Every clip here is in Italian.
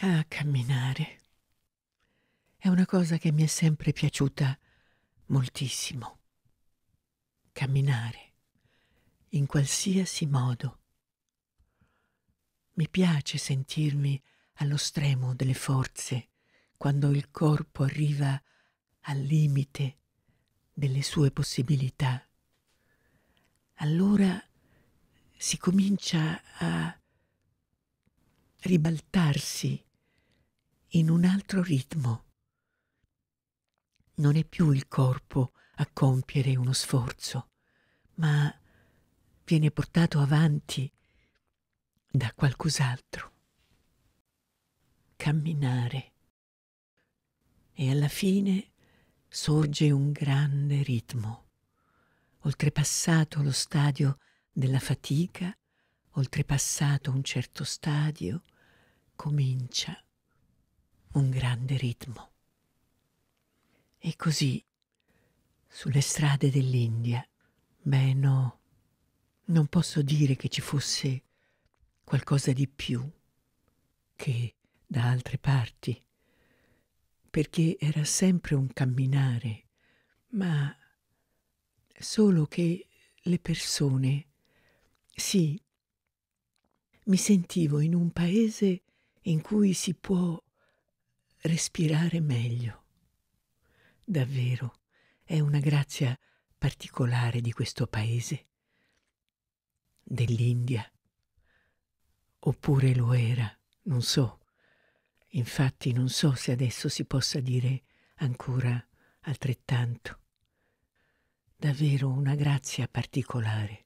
Ah, camminare. È una cosa che mi è sempre piaciuta moltissimo. Camminare, in qualsiasi modo. Mi piace sentirmi allo stremo delle forze, quando il corpo arriva al limite delle sue possibilità. Allora si comincia a ribaltarsi in un altro ritmo. Non è più il corpo a compiere uno sforzo, ma viene portato avanti da qualcos'altro. Camminare. E alla fine sorge un grande ritmo, oltrepassato lo stadio della fatica, oltrepassato un certo stadio, comincia un grande ritmo. E così, sulle strade dell'India, beh no, non posso dire che ci fosse qualcosa di più che da altre parti, perché era sempre un camminare, ma solo che le persone, sì, mi sentivo in un paese in cui si può respirare meglio. Davvero è una grazia particolare di questo paese, dell'India. Oppure lo era, non so. Infatti non so se adesso si possa dire ancora altrettanto. Davvero una grazia particolare.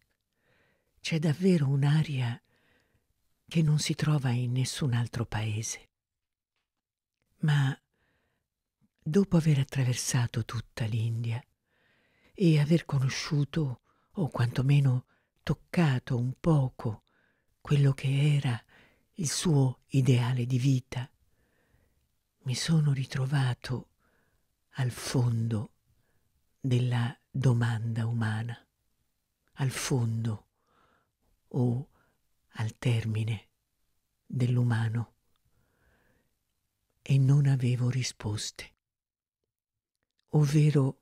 C'è davvero un'aria che non si trova in nessun altro paese. Ma dopo aver attraversato tutta l'India e aver conosciuto o quantomeno toccato un poco quello che era il suo ideale di vita, mi sono ritrovato al fondo della domanda umana, al fondo o al termine dell'umano e non avevo risposte. Ovvero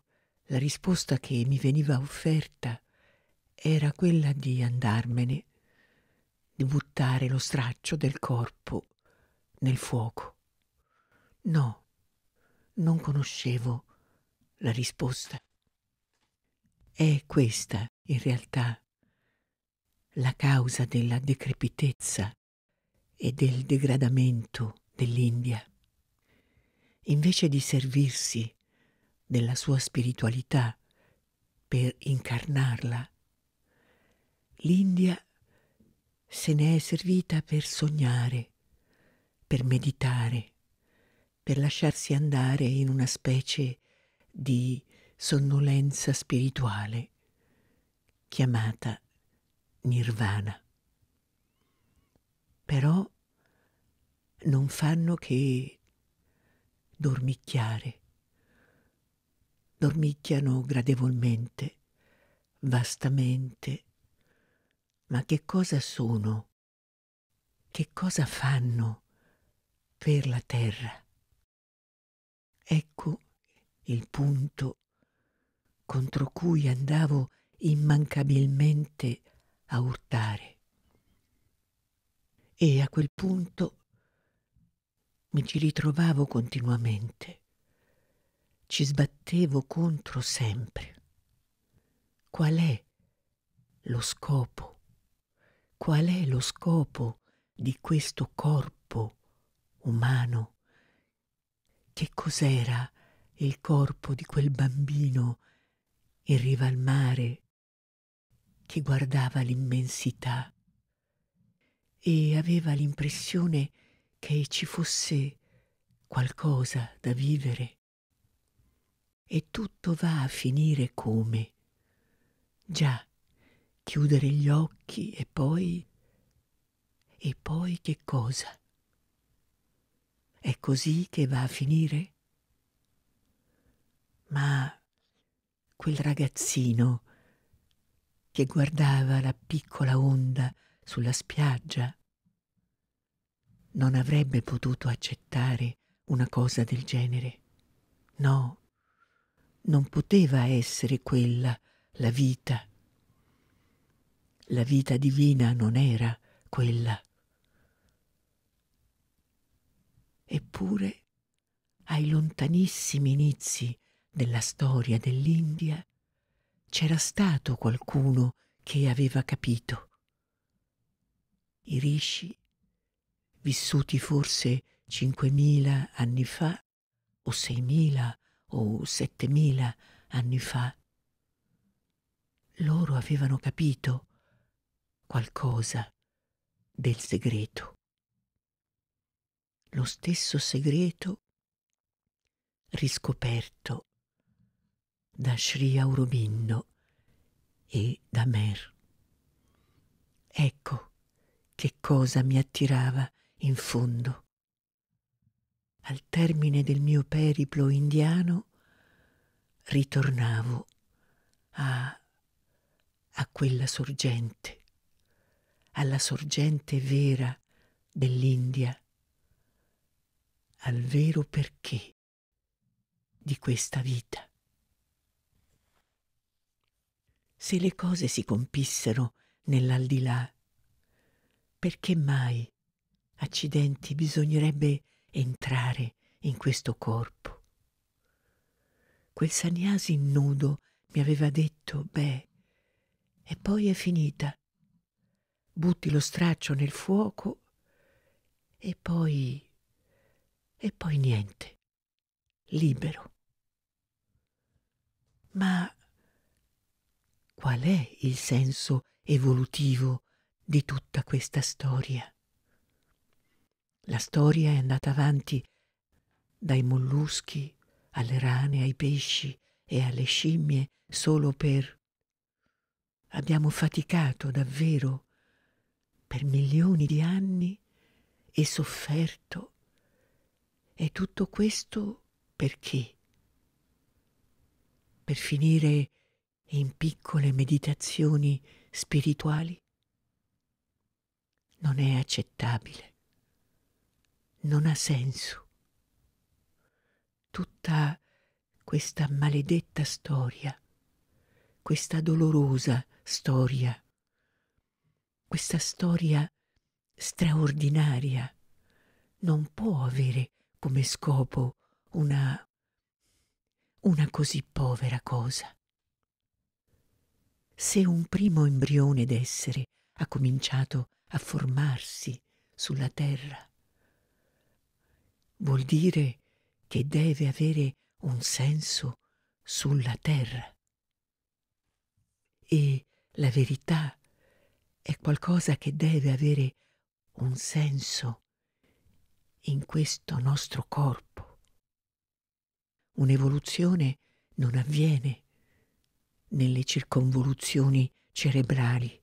la risposta che mi veniva offerta era quella di andarmene, di buttare lo straccio del corpo nel fuoco. No, non conoscevo la risposta. È questa, in realtà, la causa della decrepitezza e del degradamento dell'India invece di servirsi della sua spiritualità per incarnarla, l'India se ne è servita per sognare, per meditare, per lasciarsi andare in una specie di sonnolenza spirituale chiamata nirvana. Però non fanno che dormicchiare. Dormicchiano gradevolmente, vastamente. Ma che cosa sono? Che cosa fanno per la terra? Ecco il punto contro cui andavo immancabilmente a urtare. E a quel punto mi ci ritrovavo continuamente. Ci sbattevo contro sempre. Qual è lo scopo? Qual è lo scopo di questo corpo umano? Che cos'era il corpo di quel bambino in riva al mare che guardava l'immensità e aveva l'impressione che che ci fosse qualcosa da vivere. E tutto va a finire come? Già, chiudere gli occhi e poi... E poi che cosa? È così che va a finire? Ma quel ragazzino che guardava la piccola onda sulla spiaggia non avrebbe potuto accettare una cosa del genere. No, non poteva essere quella la vita. La vita divina non era quella. Eppure, ai lontanissimi inizi della storia dell'India, c'era stato qualcuno che aveva capito. I rishi vissuti forse 5.000 anni fa, o 6.000 o 7.000 anni fa. Loro avevano capito qualcosa del segreto. Lo stesso segreto riscoperto da Sri Aurobindo e da Mer. Ecco che cosa mi attirava in fondo. Al termine del mio periplo indiano ritornavo a, a quella sorgente, alla sorgente vera dell'India, al vero perché di questa vita. Se le cose si compissero nell'aldilà, perché mai Accidenti, bisognerebbe entrare in questo corpo. Quel saniasi nudo mi aveva detto, beh, e poi è finita. Butti lo straccio nel fuoco e poi... e poi niente. Libero. Ma qual è il senso evolutivo di tutta questa storia? La storia è andata avanti dai molluschi alle rane, ai pesci e alle scimmie solo per... Abbiamo faticato davvero per milioni di anni e sofferto. E tutto questo perché? Per finire in piccole meditazioni spirituali? Non è accettabile non ha senso. Tutta questa maledetta storia, questa dolorosa storia, questa storia straordinaria, non può avere come scopo una una così povera cosa. Se un primo embrione d'essere ha cominciato a formarsi sulla terra, vuol dire che deve avere un senso sulla terra. E la verità è qualcosa che deve avere un senso in questo nostro corpo. Un'evoluzione non avviene nelle circonvoluzioni cerebrali.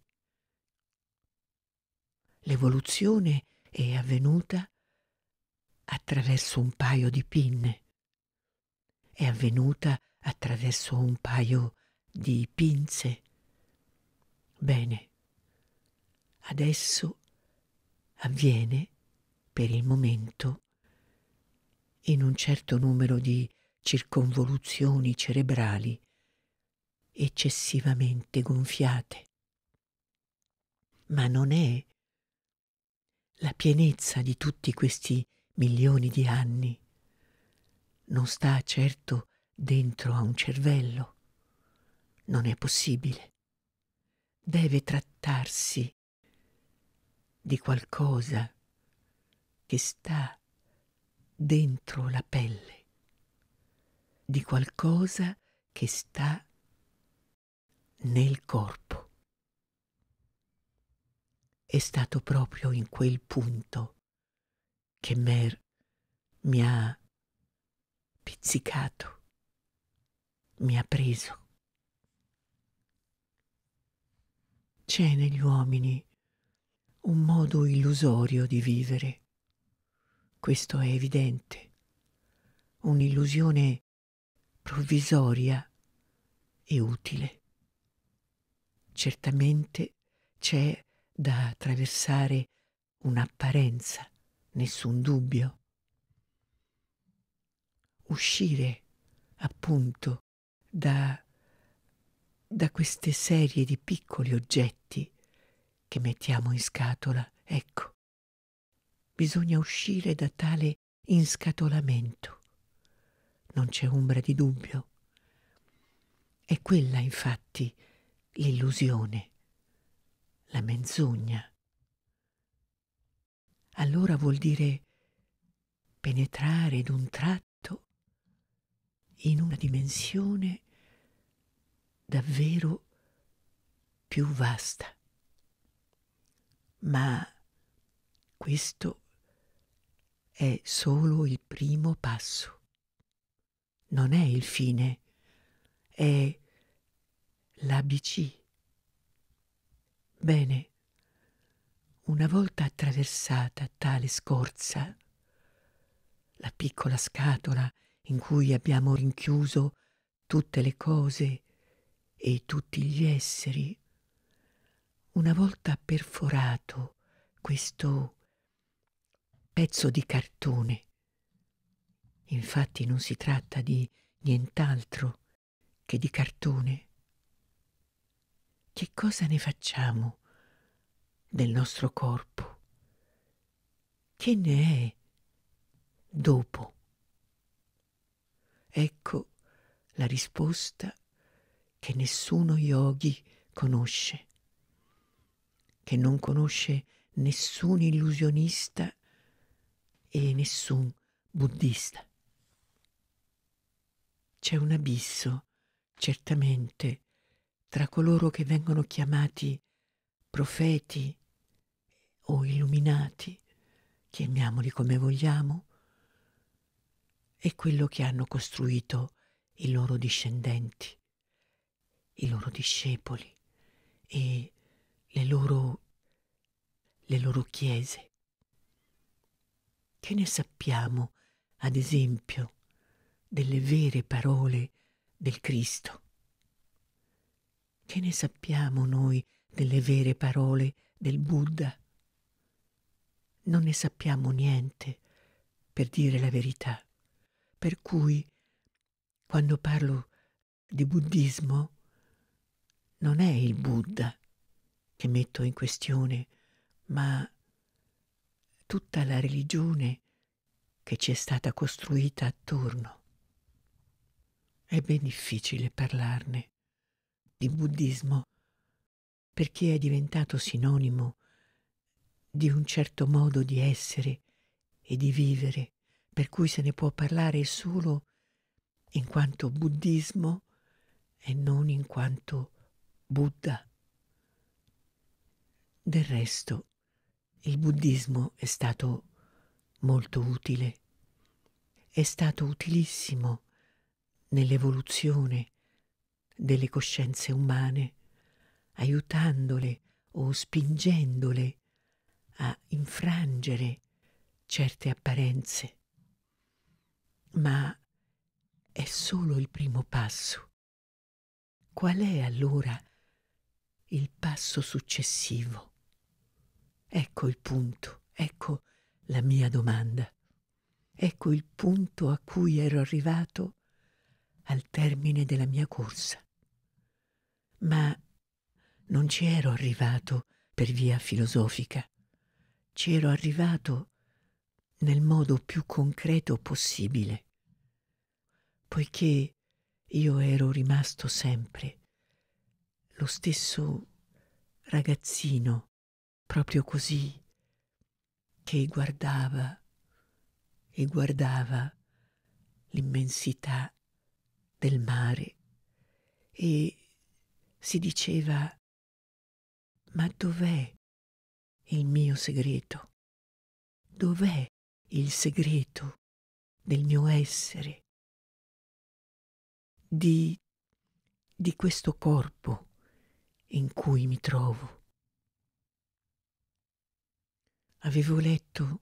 L'evoluzione è avvenuta attraverso un paio di pinne. È avvenuta attraverso un paio di pinze. Bene, adesso avviene per il momento in un certo numero di circonvoluzioni cerebrali eccessivamente gonfiate. Ma non è la pienezza di tutti questi milioni di anni non sta certo dentro a un cervello. Non è possibile. Deve trattarsi di qualcosa che sta dentro la pelle, di qualcosa che sta nel corpo. È stato proprio in quel punto che Mer mi ha pizzicato, mi ha preso. C'è negli uomini un modo illusorio di vivere, questo è evidente, un'illusione provvisoria e utile. Certamente c'è da attraversare un'apparenza nessun dubbio. Uscire appunto da, da queste serie di piccoli oggetti che mettiamo in scatola, ecco. Bisogna uscire da tale inscatolamento. Non c'è ombra di dubbio. È quella infatti l'illusione, la menzogna allora vuol dire penetrare d'un tratto in una dimensione davvero più vasta. Ma questo è solo il primo passo. Non è il fine, è l'ABC. Bene, una volta attraversata tale scorza, la piccola scatola in cui abbiamo rinchiuso tutte le cose e tutti gli esseri, una volta perforato questo pezzo di cartone, infatti non si tratta di nient'altro che di cartone, che cosa ne facciamo del nostro corpo. Che ne è dopo? Ecco la risposta che nessuno yogi conosce, che non conosce nessun illusionista e nessun buddista. C'è un abisso, certamente, tra coloro che vengono chiamati profeti o illuminati, chiamiamoli come vogliamo, è quello che hanno costruito i loro discendenti, i loro discepoli e le loro, le loro chiese. Che ne sappiamo, ad esempio, delle vere parole del Cristo? Che ne sappiamo noi delle vere parole del Buddha? non ne sappiamo niente, per dire la verità. Per cui, quando parlo di buddismo, non è il Buddha che metto in questione, ma tutta la religione che ci è stata costruita attorno. È ben difficile parlarne di buddismo perché è diventato sinonimo di un certo modo di essere e di vivere, per cui se ne può parlare solo in quanto buddismo e non in quanto Buddha. Del resto, il buddismo è stato molto utile, è stato utilissimo nell'evoluzione delle coscienze umane, aiutandole o spingendole a a infrangere certe apparenze. Ma è solo il primo passo. Qual è allora il passo successivo? Ecco il punto, ecco la mia domanda. Ecco il punto a cui ero arrivato al termine della mia corsa. Ma non ci ero arrivato per via filosofica ci ero arrivato nel modo più concreto possibile, poiché io ero rimasto sempre lo stesso ragazzino, proprio così, che guardava e guardava l'immensità del mare e si diceva ma dov'è il mio segreto? Dov'è il segreto del mio essere? Di, di questo corpo in cui mi trovo. Avevo letto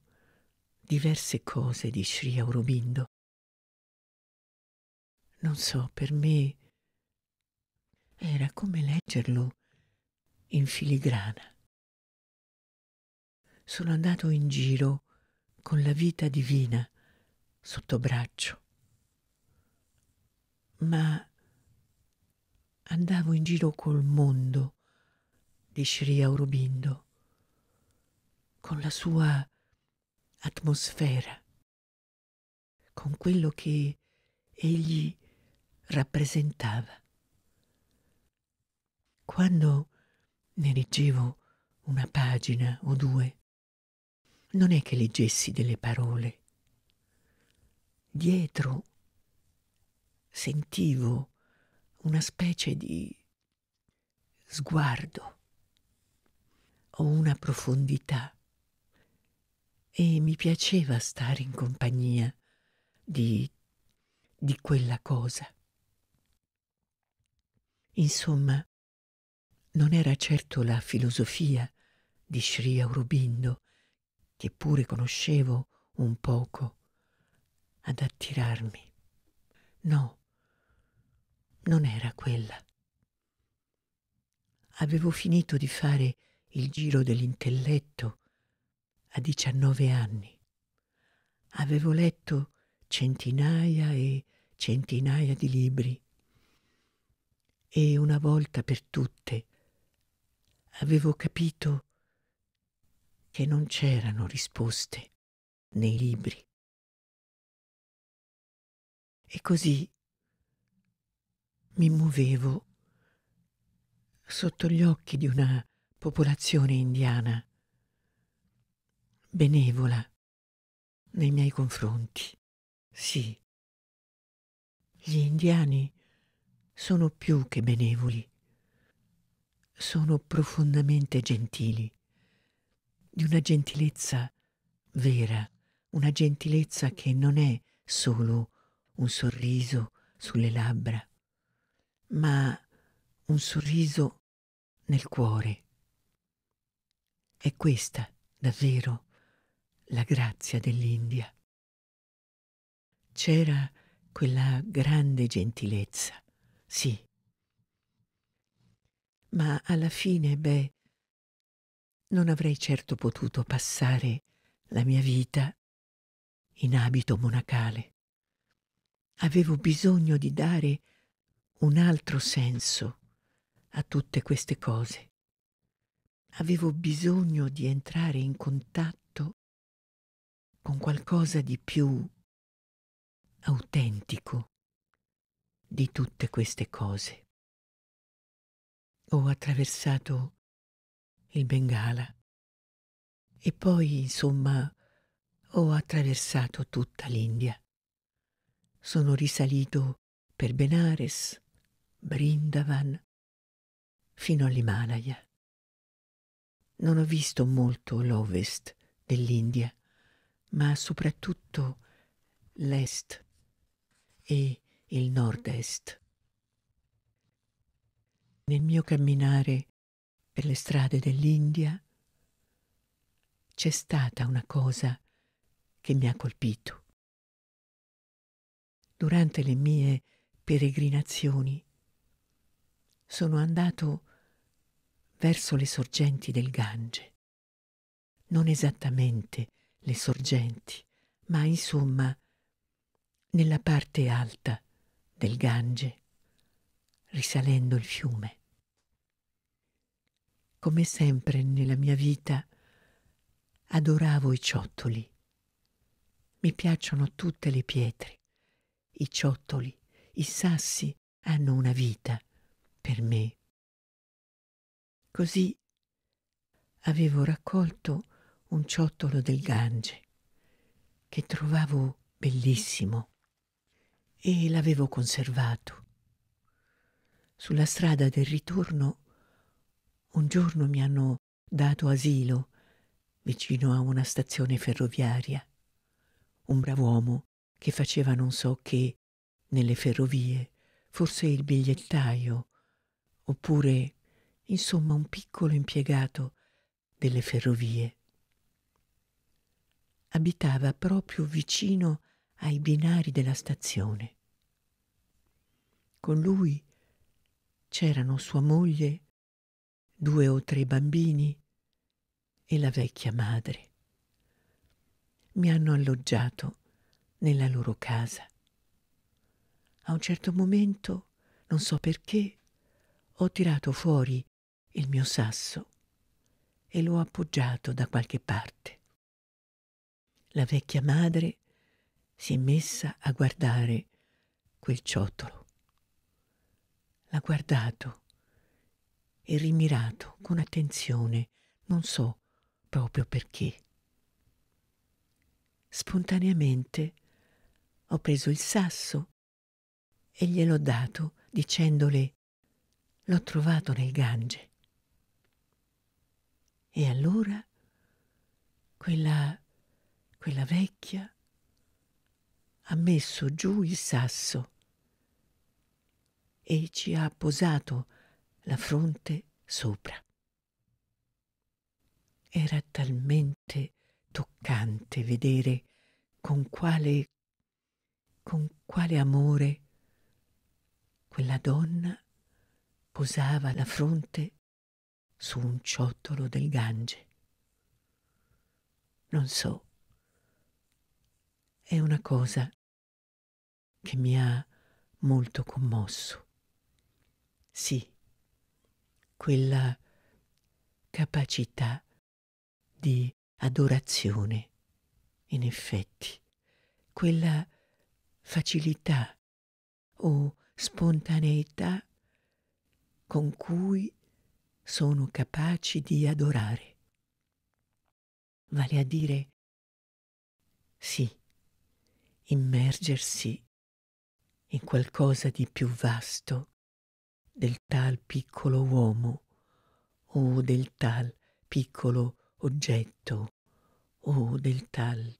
diverse cose di Sri Aurobindo. Non so, per me era come leggerlo in filigrana sono andato in giro con la vita divina sotto braccio. Ma andavo in giro col mondo di Sri Aurobindo, con la sua atmosfera, con quello che egli rappresentava. Quando ne leggevo una pagina o due, non è che leggessi delle parole. Dietro sentivo una specie di sguardo o una profondità e mi piaceva stare in compagnia di, di quella cosa. Insomma, non era certo la filosofia di Sri Aurobindo che pure conoscevo un poco, ad attirarmi. No, non era quella. Avevo finito di fare il giro dell'intelletto a 19 anni. Avevo letto centinaia e centinaia di libri e una volta per tutte avevo capito che non c'erano risposte nei libri. E così mi muovevo sotto gli occhi di una popolazione indiana benevola nei miei confronti. Sì, gli indiani sono più che benevoli, sono profondamente gentili di una gentilezza vera, una gentilezza che non è solo un sorriso sulle labbra, ma un sorriso nel cuore. È questa davvero la grazia dell'India. C'era quella grande gentilezza, sì. Ma alla fine, beh, non avrei certo potuto passare la mia vita in abito monacale. Avevo bisogno di dare un altro senso a tutte queste cose. Avevo bisogno di entrare in contatto con qualcosa di più autentico di tutte queste cose. Ho attraversato il Bengala. E poi, insomma, ho attraversato tutta l'India. Sono risalito per Benares, Brindavan, fino all'Himalaya. Non ho visto molto l'ovest dell'India, ma soprattutto l'est e il nord-est. Nel mio camminare per le strade dell'India, c'è stata una cosa che mi ha colpito. Durante le mie peregrinazioni sono andato verso le sorgenti del Gange. Non esattamente le sorgenti, ma insomma nella parte alta del Gange, risalendo il fiume come sempre nella mia vita, adoravo i ciottoli. Mi piacciono tutte le pietre. I ciottoli, i sassi hanno una vita per me. Così avevo raccolto un ciottolo del Gange che trovavo bellissimo e l'avevo conservato. Sulla strada del ritorno un giorno mi hanno dato asilo vicino a una stazione ferroviaria. Un brav'uomo che faceva non so che nelle ferrovie, forse il bigliettaio, oppure insomma un piccolo impiegato delle ferrovie. Abitava proprio vicino ai binari della stazione. Con lui c'erano sua moglie due o tre bambini e la vecchia madre. Mi hanno alloggiato nella loro casa. A un certo momento, non so perché, ho tirato fuori il mio sasso e l'ho appoggiato da qualche parte. La vecchia madre si è messa a guardare quel ciotolo. L'ha guardato e rimirato con attenzione, non so proprio perché. Spontaneamente ho preso il sasso e gliel'ho dato dicendole l'ho trovato nel Gange. E allora quella, quella vecchia ha messo giù il sasso e ci ha posato la fronte sopra. Era talmente toccante vedere con quale con quale amore quella donna posava la fronte su un ciottolo del Gange. Non so, è una cosa che mi ha molto commosso. Sì, quella capacità di adorazione, in effetti, quella facilità o spontaneità con cui sono capaci di adorare. Vale a dire, sì, immergersi in qualcosa di più vasto del tal piccolo uomo o del tal piccolo oggetto o del tal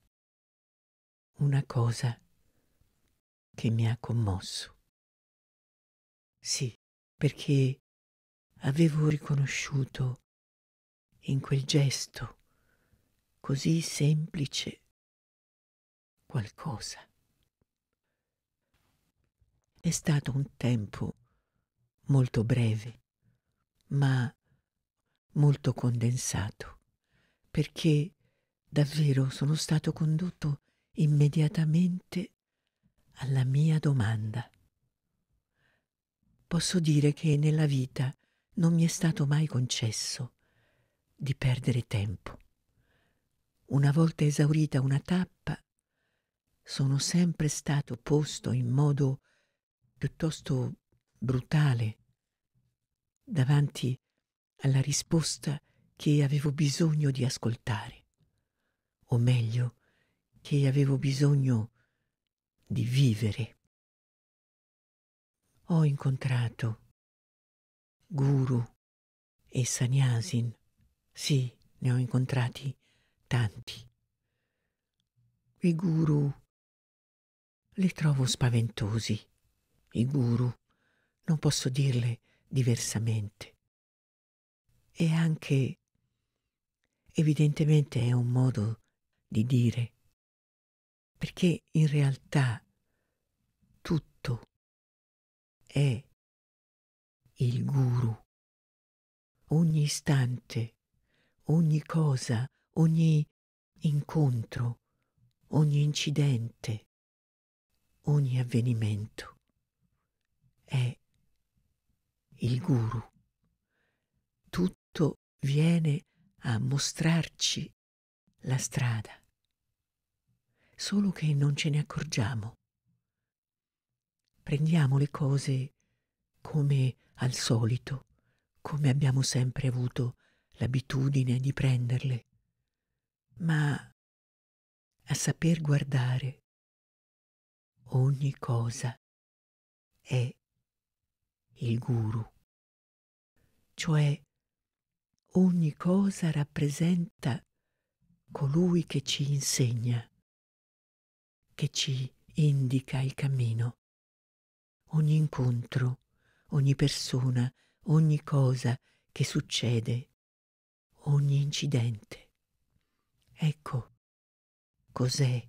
una cosa che mi ha commosso. Sì, perché avevo riconosciuto in quel gesto così semplice qualcosa. È stato un tempo molto breve, ma molto condensato, perché davvero sono stato condotto immediatamente alla mia domanda. Posso dire che nella vita non mi è stato mai concesso di perdere tempo. Una volta esaurita una tappa, sono sempre stato posto in modo piuttosto brutale davanti alla risposta che avevo bisogno di ascoltare, o meglio, che avevo bisogno di vivere. Ho incontrato Guru e Sannyasin, sì, ne ho incontrati tanti. I guru li trovo spaventosi. I guru, non posso dirle diversamente. E anche, evidentemente, è un modo di dire, perché in realtà tutto è il guru. Ogni istante, ogni cosa, ogni incontro, ogni incidente, ogni avvenimento è il guru. Tutto viene a mostrarci la strada, solo che non ce ne accorgiamo. Prendiamo le cose come al solito, come abbiamo sempre avuto l'abitudine di prenderle, ma a saper guardare ogni cosa è il guru cioè ogni cosa rappresenta colui che ci insegna, che ci indica il cammino. Ogni incontro, ogni persona, ogni cosa che succede, ogni incidente. Ecco cos'è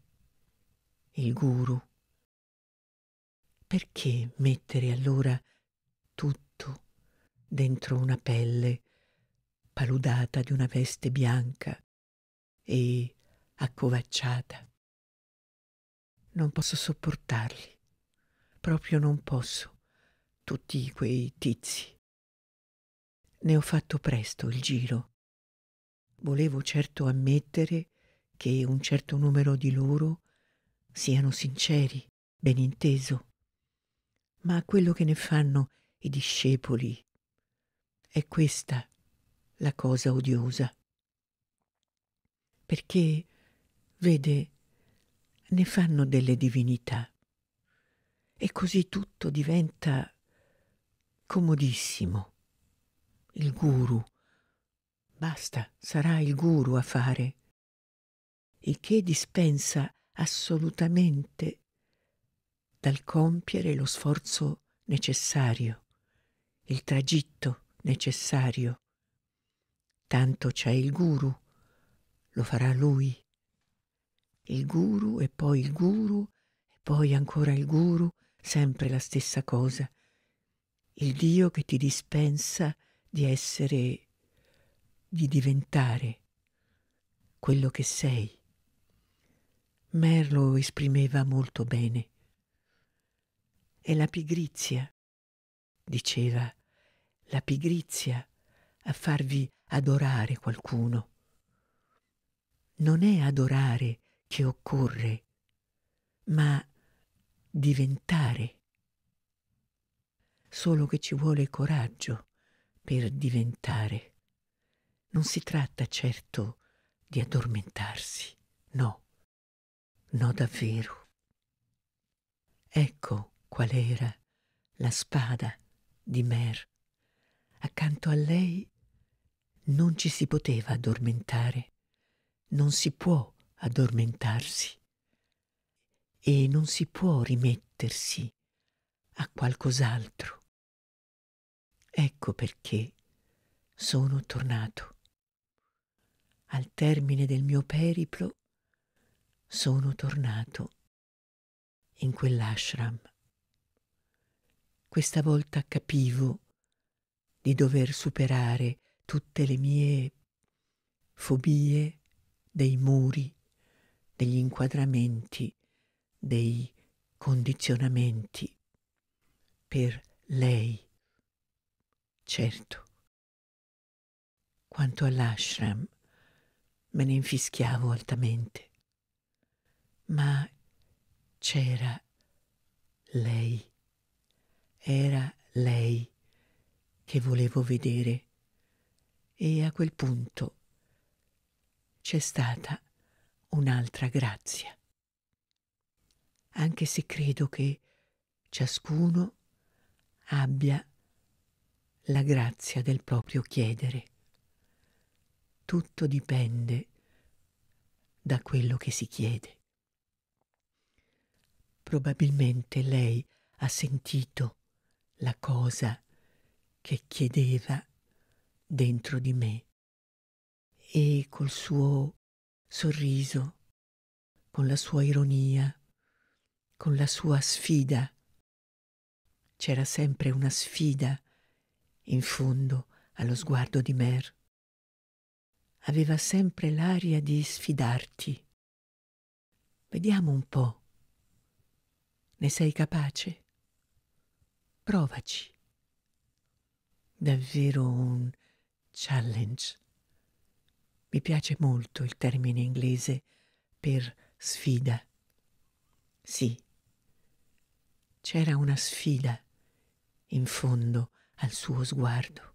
il guru. Perché mettere allora tutto dentro una pelle paludata di una veste bianca e accovacciata. Non posso sopportarli, proprio non posso, tutti quei tizi. Ne ho fatto presto il giro. Volevo certo ammettere che un certo numero di loro siano sinceri, ben inteso. Ma quello che ne fanno i discepoli è questa la cosa odiosa. Perché, vede, ne fanno delle divinità. E così tutto diventa comodissimo. Il guru. Basta, sarà il guru a fare. Il che dispensa assolutamente dal compiere lo sforzo necessario, il tragitto necessario. Tanto c'è il guru, lo farà lui. Il guru e poi il guru e poi ancora il guru, sempre la stessa cosa. Il Dio che ti dispensa di essere, di diventare quello che sei. Merlo esprimeva molto bene. È la pigrizia, diceva, la pigrizia a farvi adorare qualcuno. Non è adorare che occorre, ma diventare. Solo che ci vuole coraggio per diventare. Non si tratta certo di addormentarsi, no, no davvero. Ecco qual era la spada di Mer Accanto a lei non ci si poteva addormentare, non si può addormentarsi e non si può rimettersi a qualcos'altro. Ecco perché sono tornato. Al termine del mio periplo sono tornato in quell'ashram. Questa volta capivo di dover superare tutte le mie fobie dei muri, degli inquadramenti, dei condizionamenti per lei. Certo. Quanto all'ashram, me ne infischiavo altamente. Ma c'era lei. Era lei che volevo vedere. E a quel punto c'è stata un'altra grazia. Anche se credo che ciascuno abbia la grazia del proprio chiedere. Tutto dipende da quello che si chiede. Probabilmente lei ha sentito la cosa che che chiedeva dentro di me. E col suo sorriso, con la sua ironia, con la sua sfida, c'era sempre una sfida in fondo allo sguardo di Mer. Aveva sempre l'aria di sfidarti. Vediamo un po'. Ne sei capace? Provaci davvero un challenge. Mi piace molto il termine inglese per sfida. Sì, c'era una sfida in fondo al suo sguardo.